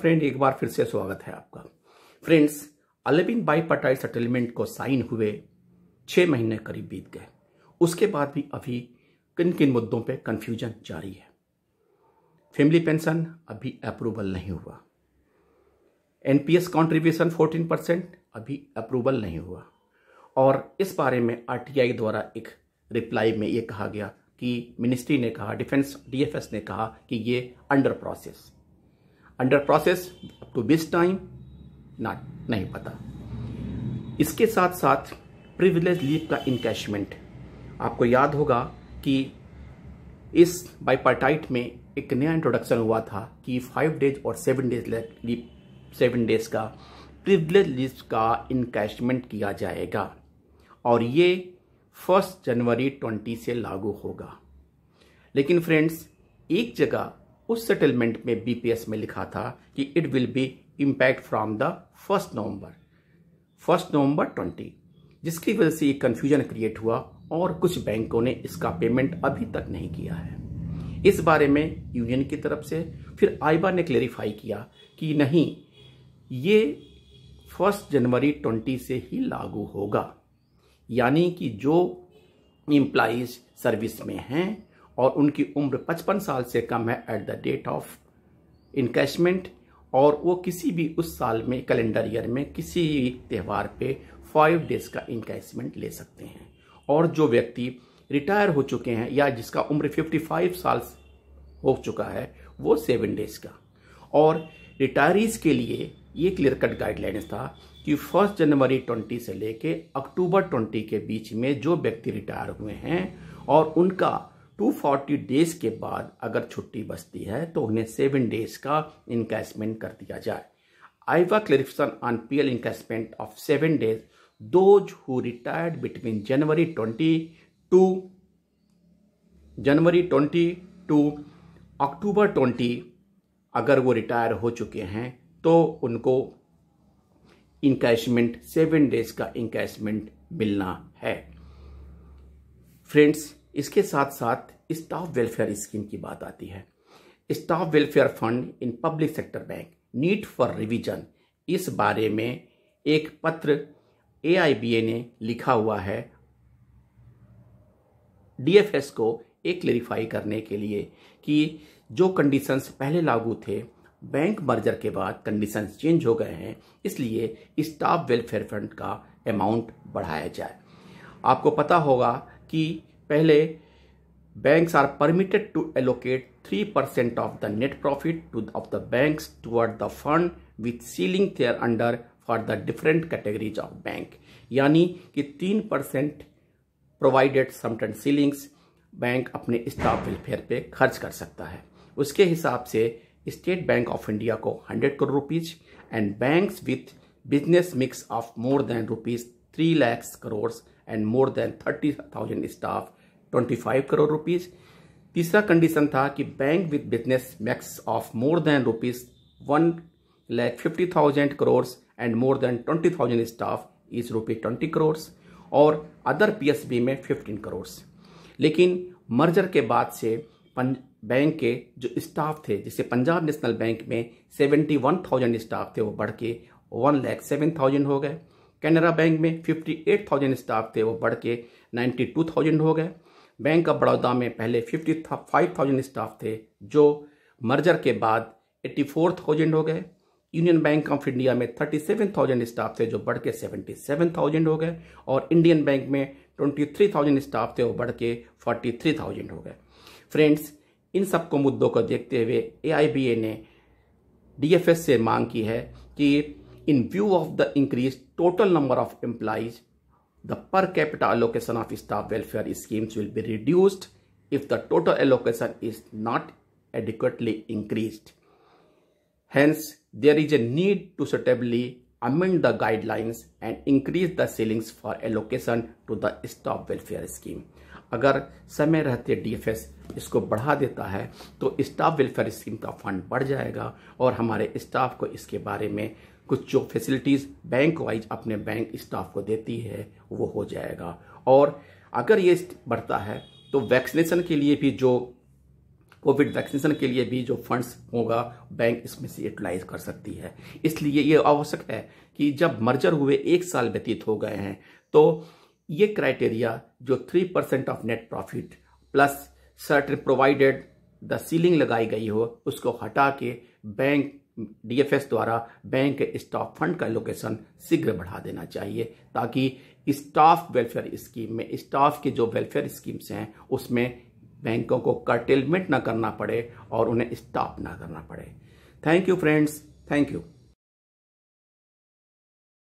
Friend एक बार फिर से स्वागत है आपका फ्रेंड्स अलेबिन बाईपाटाइड सेटलमेंट को साइन हुए छह महीने करीब बीत गए उसके बाद भी अभी किन किन मुद्दों पे कंफ्यूजन जारी है फैमिली पेंशन अभी अप्रूवल नहीं हुआ एनपीएस कंट्रीब्यूशन 14 परसेंट अभी अप्रूवल नहीं हुआ और इस बारे में आरटीआई द्वारा एक रिप्लाई में ये कहा गया कि मिनिस्ट्री ने कहा डिफेंस डीएफएस ने कहा कि ये under process under process up to this time not नहीं पता इसके साथ साथ प्रिविलेज लीव का इनकैशमेंट आपको याद होगा कि इस बाइपार्टाइट में एक नया इंट्रोडक्शन हुआ था कि फाइव डेज और seven days leave seven days का प्रिविलेज लीव का इनकैशमेंट किया जाएगा और ये फर्स्ट जनवरी ट्वेंटी से लागू होगा लेकिन फ्रेंड्स एक जगह उस सेटलमेंट में बीपीएस में लिखा था कि it will be impact from the first November first November twenty जिसकी वजह से ये कन्फ्यूजन क्रिएट हुआ और कुछ बैंकों ने इसका पेमेंट अभी तक नहीं किया है इस बारे में यूनियन की तरफ से फिर आइबा ने क्लेरिफाई किया कि नहीं ये फर्स्ट जनवरी ट्वेंटी से ही लागू होगा यानी कि जो एम्प्लाइज सर्विस में हैं और उनकी उम्र 55 साल से कम है at the date of encashment और वो किसी भी उस साल में कैलेंडर ईयर में किसी त्यौहार पे फाइव डेज का इनकेशमेंट ले सकते हैं और जो व्यक्ति रिटायर हो चुके हैं या जिसका उम्र 55 साल हो चुका है वो सेवन डेज का और रिटायरीज के लिए ये क्लियर कट गाइडलाइंस था कि फर्स्ट जनवरी ट्वेंटी से लेके अक्टूबर ट्वेंटी के बीच में जो व्यक्ति रिटायर हुए हैं और उनका 240 डेज के बाद अगर छुट्टी बचती है तो उन्हें सेवन डेज का इंकैसमेंट कर दिया जाए आइवा clarification on PL encashment of seven days those who retired between January 22 January 22 October 20 अगर वो रिटायर हो चुके हैं तो उनको इंकैशमेंट सेवन डेज का इंकैशमेंट मिलना है फ्रेंड्स इसके साथ साथ स्टाफ वेलफेयर स्कीम की बात आती है staff welfare fund in public sector bank need for revision इस बारे में एक पत्र एआईबीए ने लिखा हुआ है डीएफएस को एक क्लेरिफाई करने के लिए कि जो कंडीशंस पहले लागू थे बैंक मर्जर के बाद कंडीशंस चेंज हो गए हैं इसलिए स्टाफ वेलफेयर फंड का अमाउंट बढ़ाया जाए आपको पता होगा कि पहले are permitted to allocate three percent of the net profit to of the banks toward the fund with ceiling there under for the different categories of bank यानी कि तीन परसेंट प्रोवाइडेड समटन सीलिंग्स बैंक अपने staff welfare पे खर्च कर सकता है उसके हिसाब से स्टेट बैंक ऑफ इंडिया को hundred crore rupees and banks with business mix of more than rupees three lakhs crore and more than thirty thousand staff 25 crore rupees तीसरा कंडीशन था कि bank with business mix of more than rupees one lakh fifty thousand crores and more than twenty thousand staff is rupee twenty crores और other PSB में fifteen crores लेकिन merger के बाद से bank के जो स्टाफ थे जिसे पंजाब नेशनल बैंक में सेवेंटी वन थाउजेंड स्टाफ थे वो बढ़ के वन लैख सेवन थाउजेंड हो गए कैनरा बैंक में फिफ्टी एट थाउजेंड स्टाफ थे वो बढ़ के नाइन्टी टू थाउजेंड हो गए बैंक ऑफ बड़ौदा में पहले फिफ्टी फाइव थाउजेंड स्टाफ थे जो मर्जर के बाद एट्टी फोर थाउजेंड हो गए यूनियन बैंक ऑफ इंडिया में थर्टी सेवन थाउजेंड स्टाफ थे जो बढ़ के सेवेंटी सेवन थाउजेंड हो गए और इंडियन बैंक में ट्वेंटी थ्री थाउजेंड स्टाफ थे वो बढ़ के फोर्टी थ्री थाउजेंड हो गए फ्रेंड्स इन सबको मुद्दों को देखते हुए ए आई बी ए ने डी एफ एस से मांग की है कि in view of the increase total number of employees the per capita allocation of staff welfare schemes will be reduced if the total allocation is not adequately increased. Hence, there is a need to suitably amend the guidelines and increase the ceilings for allocation to the staff welfare scheme. agar samay rehte dfs इसको बढ़ा देता है तो staff welfare scheme का fund बढ़ जाएगा और हमारे स्टाफ को इसके बारे में कुछ जो फैसिलिटीज़ बैंक वाइज अपने बैंक स्टाफ को देती है वो हो जाएगा और अगर ये बढ़ता है तो वैक्सीनेशन के लिए भी जो कोविड वैक्सीनेशन के लिए भी जो फंड्स होगा बैंक इसमें से यूटिलाइज कर सकती है इसलिए ये आवश्यक है कि जब मर्जर हुए एक साल व्यतीत हो गए हैं तो ये क्राइटेरिया जो three percent of net profit plus certain provided the ceiling लगाई गई हो उसको हटा के बैंक डीएफएस द्वारा बैंक स्टॉक फंड का लोकेशन शीघ्र बढ़ा देना चाहिए ताकि स्टाफ वेलफेयर स्कीम में स्टाफ के जो वेलफेयर स्कीम्स हैं उसमें बैंकों को कर्टेलमेंट ना करना पड़े और उन्हें स्टॉप ना करना पड़े thank you friends thank you